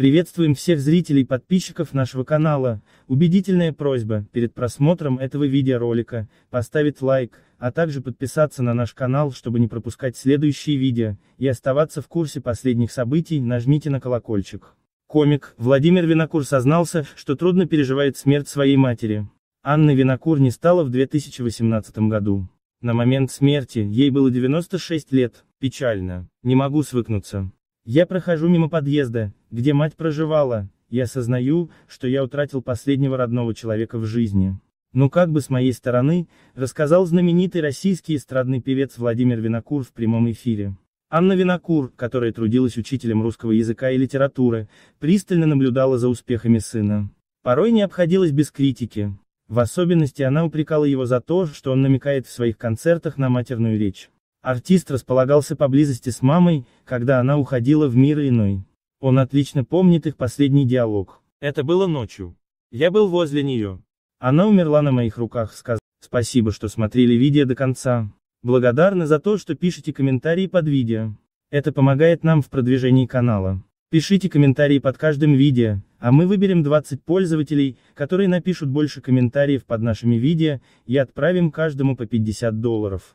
Приветствуем всех зрителей и подписчиков нашего канала, убедительная просьба, перед просмотром этого видеоролика, поставить лайк, а также подписаться на наш канал, чтобы не пропускать следующие видео, и оставаться в курсе последних событий, нажмите на колокольчик. Комик, Владимир Винокур сознался, что трудно переживает смерть своей матери. Анны Винокур не стала в 2018 году. На момент смерти, ей было 96 лет, печально, не могу свыкнуться. Я прохожу мимо подъезда, где мать проживала, и осознаю, что я утратил последнего родного человека в жизни. Ну как бы с моей стороны, рассказал знаменитый российский эстрадный певец Владимир Винокур в прямом эфире. Анна Винокур, которая трудилась учителем русского языка и литературы, пристально наблюдала за успехами сына. Порой не обходилась без критики. В особенности она упрекала его за то, что он намекает в своих концертах на матерную речь. Артист располагался поблизости с мамой, когда она уходила в мир иной. Он отлично помнит их последний диалог. Это было ночью. Я был возле нее. Она умерла на моих руках, сказал. Спасибо, что смотрели видео до конца. Благодарны за то, что пишете комментарии под видео. Это помогает нам в продвижении канала. Пишите комментарии под каждым видео, а мы выберем 20 пользователей, которые напишут больше комментариев под нашими видео, и отправим каждому по 50 долларов.